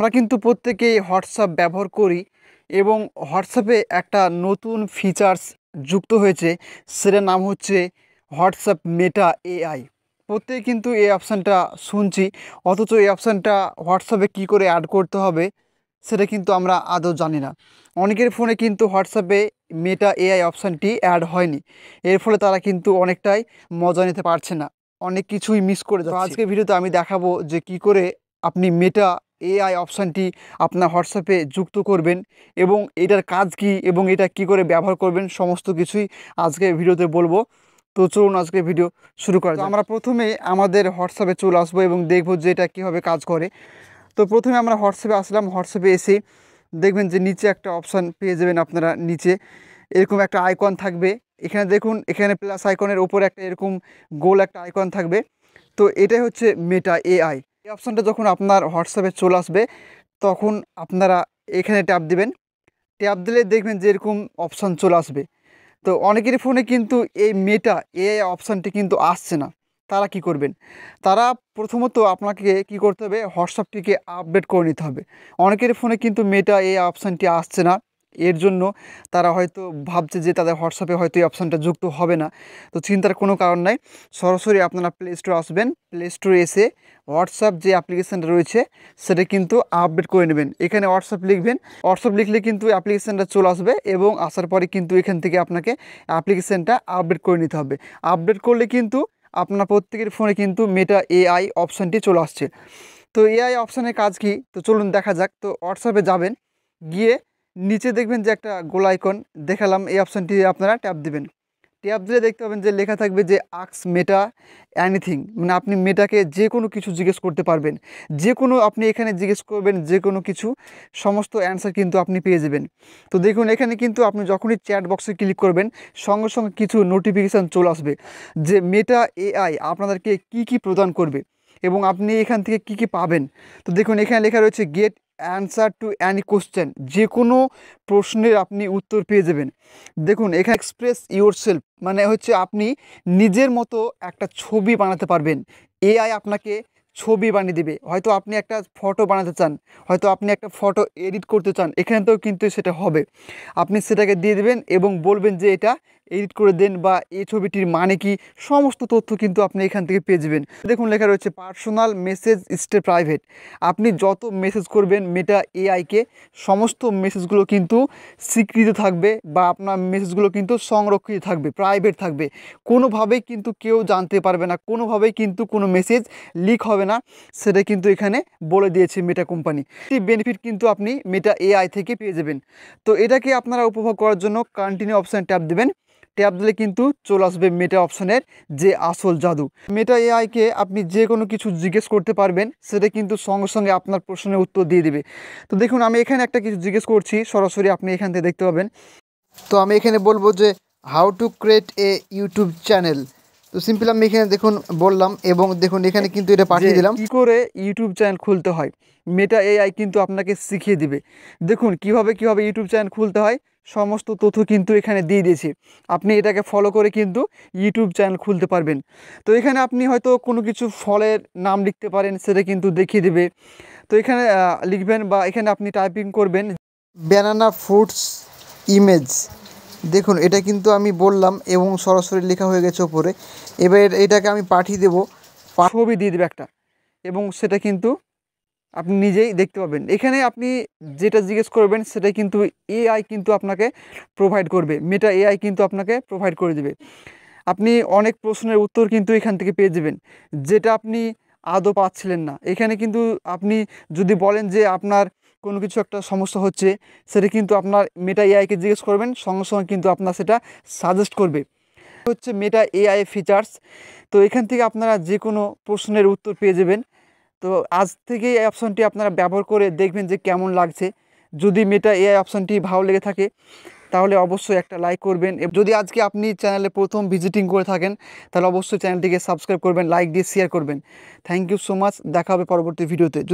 আমরা কিন্তু প্রত্যেকেই হোয়াটসঅ্যাপ ব্যবহার করি এবং হোয়াটসঅ্যাপে একটা নতুন ফিচার্স যুক্ত হয়েছে সেটার নাম হচ্ছে হোয়াটসঅ্যাপ মেটা এআই প্রত্যেকে কিন্তু এই অপশানটা শুনছি অথচ এই অপশানটা হোয়াটসঅ্যাপে কি করে অ্যাড করতে হবে সেটা কিন্তু আমরা আদৌ জানি না অনেকের ফোনে কিন্তু হোয়াটসঅ্যাপে মেটা এআই অপশানটি অ্যাড হয়নি এর ফলে তারা কিন্তু অনেকটাই মজা নিতে পারছে না অনেক কিছুই মিস করে আজকে ভিডিওতে আমি দেখাবো যে কি করে আপনি মেটা এআই অপশানটি আপনার হোয়াটসঅ্যাপে যুক্ত করবেন এবং এটার কাজ কি এবং এটা কি করে ব্যবহার করবেন সমস্ত কিছুই আজকে ভিডিওতে বলবো তো চলুন আজকে ভিডিও শুরু করা আমরা প্রথমে আমাদের হোয়াটসঅ্যাপে চলে আসবো এবং দেখবো যে এটা কীভাবে কাজ করে তো প্রথমে আমরা হোয়াটসঅ্যাপে আসলাম হোয়াটসঅ্যাপে এসে দেখবেন যে নিচে একটা অপশান পেয়ে যাবেন আপনারা নিচে এরকম একটা আইকন থাকবে এখানে দেখুন এখানে প্লাস আইকনের ওপর একটা এরকম গোল একটা আইকন থাকবে তো এটাই হচ্ছে মেটা এআই এই অপশানটা যখন আপনার হোয়াটসঅ্যাপে চলে আসবে তখন আপনারা এখানে ট্যাপ দিবেন ট্যাপ দিলে দেখবেন যে এরকম অপশান চলে আসবে তো অনেকের ফোনে কিন্তু এই মেটা এআই অপশানটি কিন্তু আসছে না তারা কি করবেন তারা প্রথমত আপনাকে কি করতে হবে হোয়াটসঅ্যাপটিকে আপডেট করে নিতে হবে অনেকের ফোনে কিন্তু মেটা এই অপশানটি আসছে না এর জন্য তারা হয়তো ভাবছে যে তাদের হোয়াটসঅ্যাপে হয়তো এই অপশানটা যুক্ত হবে না তো চিন্তার কোনো কারণ নাই সরাসরি আপনারা প্লে স্টোরে আসবেন প্লে স্টোরে এসে হোয়াটসঅ্যাপ যে অ্যাপ্লিকেশানটা রয়েছে সেটা কিন্তু আপডেট করে নেবেন এখানে হোয়াটসঅ্যাপ লিখবেন হোয়াটসঅ্যাপ লিখলে কিন্তু অ্যাপ্লিকেশানটা চলে আসবে এবং আসার পরে কিন্তু এখান থেকে আপনাকে অ্যাপ্লিকেশানটা আপডেট করে নিতে হবে আপডেট করলে কিন্তু আপনার প্রত্যেকের ফোনে কিন্তু মেটা এআই অপশানটি চলে আসছে তো এআই অপশানের কাজ কি তো চলুন দেখা যাক তো হোয়াটসঅ্যাপে যাবেন গিয়ে নিচে দেখবেন যে একটা গোল আইকন দেখালাম এই অপশানটি আপনারা ট্যাপ দিবেন ট্যাপ দিলে দেখতে পাবেন যে লেখা থাকবে যে আক্স মেটা অ্যানিথিং মানে আপনি মেটাকে যে কোনো কিছু জিজ্ঞেস করতে পারবেন যে কোনো আপনি এখানে জিজ্ঞেস করবেন যে কোনো কিছু সমস্ত অ্যান্সার কিন্তু আপনি পেয়ে যাবেন তো দেখুন এখানে কিন্তু আপনি যখনই চ্যাট বক্সে ক্লিক করবেন সঙ্গে সঙ্গে কিছু নোটিফিকেশান চলে আসবে যে মেটা এআই আপনাদেরকে কি কি প্রদান করবে এবং আপনি এখান থেকে কি কি পাবেন তো দেখুন এখানে লেখা রয়েছে get answer to any question যে কোনো প্রশ্নের আপনি উত্তর পেয়ে যাবেন দেখুন এখানে এক্সপ্রেস ইউর সেলফ মানে হচ্ছে আপনি নিজের মতো একটা ছবি বানাতে পারবেন এআই আপনাকে ছবি বানিয়ে দেবে হয়তো আপনি একটা ফটো বানাতে চান হয়তো আপনি একটা ফটো এডিট করতে চান এখানে তো কিন্তু সেটা হবে আপনি সেটাকে দিয়ে দেবেন এবং বলবেন যে এটা এডিট করে দেন বা এই ছবিটির মানে কি সমস্ত তথ্য কিন্তু আপনি এখান থেকে পেয়ে যাবেন দেখুন লেখা রয়েছে পার্সোনাল মেসেজ স্টে প্রাইভেট আপনি যত মেসেজ করবেন মেটা এআইকে সমস্ত মেসেজগুলো কিন্তু স্বীকৃত থাকবে বা আপনার মেসেজগুলো কিন্তু সংরক্ষিত থাকবে প্রাইভেট থাকবে কোনোভাবেই কিন্তু কেউ জানতে পারবে না কোনোভাবেই কিন্তু কোনো মেসেজ লিক হবে না সেটা কিন্তু এখানে বলে দিয়েছে মেটা কোম্পানি এই বেনিফিট কিন্তু আপনি মেটা এআই থেকে পেয়ে যাবেন তো এটাকে আপনারা উপভোগ করার জন্য কন্টিনিউ অপশান ট্যাপ দেবেন ট্যাপ দিলে কিন্তু চলে আসবে মেটা অপশনের যে আসল জাদু মেটা এআইকে আপনি যে কোনো কিছু জিজ্ঞেস করতে পারবেন সেটা কিন্তু সঙ্গে সঙ্গে আপনার প্রশ্নের উত্তর দিয়ে দেবে তো দেখুন আমি এখানে একটা কিছু জিজ্ঞেস করছি সরাসরি আপনি এখান থেকে দেখতে পাবেন তো আমি এখানে বলবো যে how to create a YouTube channel তো সিম্পল আমি এখানে দেখুন বললাম এবং দেখুন এখানে কিন্তু এটা পাঠিয়ে দিলাম কী করে ইউটিউব চ্যানেল খুলতে হয় মেটা এআই কিন্তু আপনাকে শিখিয়ে দিবে দেখুন কিভাবে কিভাবে ইউটিউব চ্যানেল খুলতে হয় সমস্ত তথ্য কিন্তু এখানে দিয়ে দিয়েছে আপনি এটাকে ফলো করে কিন্তু ইউটিউব চ্যানেল খুলতে পারবেন তো এখানে আপনি হয়তো কোনো কিছু ফলের নাম লিখতে পারেন সেটা কিন্তু দেখিয়ে দেবে তো এখানে লিখবেন বা এখানে আপনি টাইপিং করবেন ব্যানানা ফুডস ইমেজ দেখুন এটা কিন্তু আমি বললাম এবং সরাসরি লেখা হয়ে গেছে ওপরে এবার এটাকে আমি পাঠিয়ে দেবো ছবি দিয়ে দেবে একটা এবং সেটা কিন্তু আপনি নিজেই দেখতে পাবেন এখানে আপনি যেটা জিজ্ঞেস করবেন সেটা কিন্তু এআই কিন্তু আপনাকে প্রোভাইড করবে মেটা এআই কিন্তু আপনাকে প্রোভাইড করে দেবে আপনি অনেক প্রশ্নের উত্তর কিন্তু এখান থেকে পেয়ে যাবেন যেটা আপনি আদৌ পাচ্ছিলেন না এখানে কিন্তু আপনি যদি বলেন যে আপনার কোনো কিছু একটা সমস্যা হচ্ছে সেটা কিন্তু আপনার মেটা এআইকে জিজ্ঞেস করবেন সঙ্গে সঙ্গে কিন্তু আপনার সেটা সাজেস্ট করবে হচ্ছে মেটা এআই ফিচার্স তো এখান থেকে আপনারা যে কোনো প্রশ্নের উত্তর পেয়ে যাবেন তো আজ থেকেই এই অপশানটি আপনারা ব্যবহার করে দেখবেন যে কেমন লাগছে যদি মেটা এআই অপশানটি ভালো লেগে থাকে তাহলে অবশ্যই একটা লাইক করবেন যদি আজকে আপনি চ্যানেলে প্রথম ভিজিটিং করে থাকেন তাহলে অবশ্যই চ্যানেলটিকে সাবস্ক্রাইব করবেন লাইক দিয়ে শেয়ার করবেন থ্যাংক ইউ সো মাচ দেখা হবে পরবর্তী ভিডিওতে